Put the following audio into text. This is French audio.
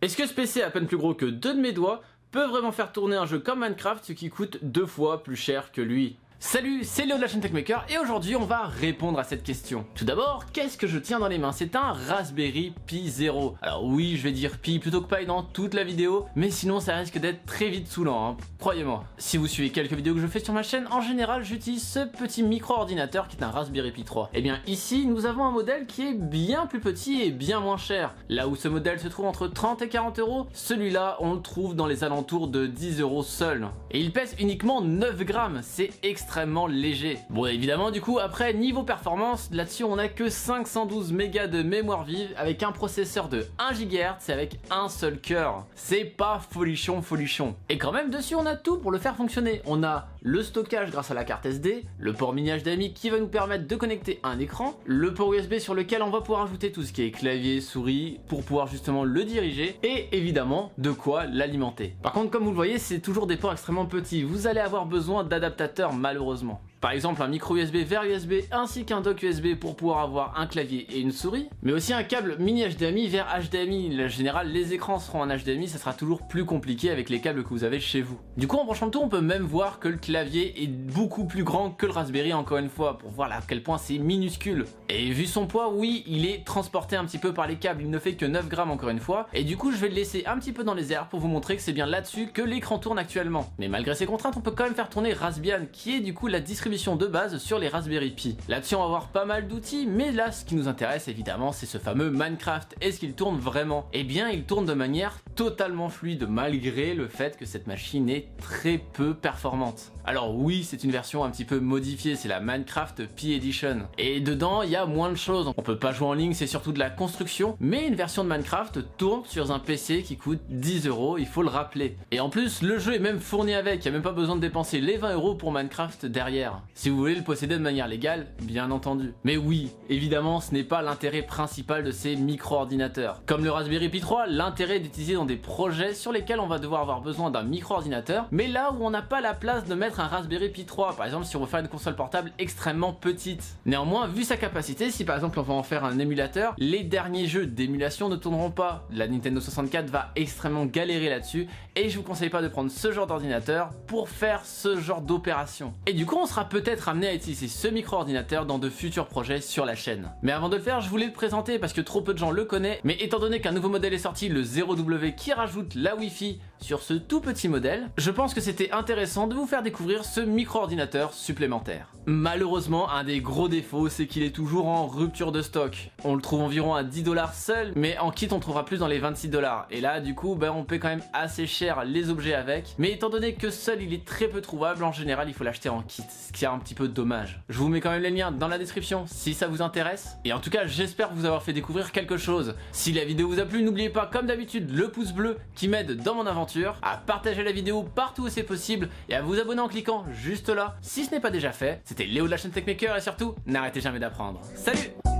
Est-ce que ce PC à peine plus gros que deux de mes doigts peut vraiment faire tourner un jeu comme Minecraft ce qui coûte deux fois plus cher que lui Salut, c'est Léo de la chaîne TechMaker et aujourd'hui on va répondre à cette question. Tout d'abord, qu'est-ce que je tiens dans les mains C'est un Raspberry Pi 0. Alors oui, je vais dire Pi plutôt que Pi dans toute la vidéo, mais sinon ça risque d'être très vite saoulant, hein. croyez-moi. Si vous suivez quelques vidéos que je fais sur ma chaîne, en général j'utilise ce petit micro-ordinateur qui est un Raspberry Pi 3. Et eh bien ici, nous avons un modèle qui est bien plus petit et bien moins cher. Là où ce modèle se trouve entre 30 et 40 euros, celui-là on le trouve dans les alentours de 10 euros seul. Et il pèse uniquement 9 grammes, c'est extrêmement extrêmement léger. Bon évidemment du coup après niveau performance là-dessus on a que 512 mégas de mémoire vive avec un processeur de 1 GHz et avec un seul cœur. C'est pas folichon folichon. Et quand même dessus on a tout pour le faire fonctionner. On a le stockage grâce à la carte SD, le port mini HDMI qui va nous permettre de connecter un écran, le port USB sur lequel on va pouvoir ajouter tout ce qui est clavier, souris pour pouvoir justement le diriger et évidemment de quoi l'alimenter. Par contre comme vous le voyez c'est toujours des ports extrêmement petits. Vous allez avoir besoin d'adaptateurs malheureux malheureusement. Par exemple un micro USB vers USB ainsi qu'un dock USB pour pouvoir avoir un clavier et une souris, mais aussi un câble mini HDMI vers HDMI. En général, les écrans seront en HDMI, ça sera toujours plus compliqué avec les câbles que vous avez chez vous. Du coup, en branchant tout, on peut même voir que le clavier est beaucoup plus grand que le Raspberry, encore une fois, pour voir à quel point c'est minuscule. Et vu son poids, oui, il est transporté un petit peu par les câbles, il ne fait que 9 grammes encore une fois, et du coup, je vais le laisser un petit peu dans les airs pour vous montrer que c'est bien là-dessus que l'écran tourne actuellement. Mais malgré ces contraintes, on peut quand même faire tourner Raspbian, qui est du coup la distribution Mission de base sur les Raspberry Pi. là tu vas avoir pas mal d'outils, mais là ce qui nous intéresse évidemment c'est ce fameux Minecraft. Est-ce qu'il tourne vraiment Eh bien il tourne de manière totalement fluide malgré le fait que cette machine est très peu performante. Alors oui c'est une version un petit peu modifiée, c'est la Minecraft Pi Edition. Et dedans il y a moins de choses, on peut pas jouer en ligne, c'est surtout de la construction, mais une version de Minecraft tourne sur un PC qui coûte 10 euros, il faut le rappeler. Et en plus le jeu est même fourni avec, il n'y a même pas besoin de dépenser les 20 euros pour Minecraft derrière. Si vous voulez le posséder de manière légale, bien entendu. Mais oui, évidemment, ce n'est pas l'intérêt principal de ces micro-ordinateurs. Comme le Raspberry Pi 3, l'intérêt est d'utiliser dans des projets sur lesquels on va devoir avoir besoin d'un micro-ordinateur, mais là où on n'a pas la place de mettre un Raspberry Pi 3, par exemple si on veut faire une console portable extrêmement petite. Néanmoins, vu sa capacité, si par exemple on va en faire un émulateur, les derniers jeux d'émulation ne tourneront pas. La Nintendo 64 va extrêmement galérer là-dessus, et je vous conseille pas de prendre ce genre d'ordinateur pour faire ce genre d'opération. Et du coup, on sera peut-être amené à utiliser ce micro-ordinateur dans de futurs projets sur la chaîne. Mais avant de le faire, je voulais le présenter parce que trop peu de gens le connaissent, mais étant donné qu'un nouveau modèle est sorti, le 0W, qui rajoute la Wi-Fi sur ce tout petit modèle, je pense que c'était intéressant de vous faire découvrir ce micro-ordinateur supplémentaire. Malheureusement, un des gros défauts, c'est qu'il est toujours en rupture de stock. On le trouve environ à 10 dollars seul, mais en kit on trouvera plus dans les 26 dollars. Et là, du coup, ben, on paie quand même assez cher les objets avec. Mais étant donné que seul il est très peu trouvable, en général, il faut l'acheter en kit, c'est un petit peu dommage. Je vous mets quand même les liens dans la description si ça vous intéresse. Et en tout cas, j'espère vous avoir fait découvrir quelque chose. Si la vidéo vous a plu, n'oubliez pas, comme d'habitude, le pouce bleu qui m'aide dans mon aventure, à partager la vidéo partout où c'est possible et à vous abonner en cliquant juste là si ce n'est pas déjà fait. C'était Léo de la chaîne Techmaker et surtout, n'arrêtez jamais d'apprendre. Salut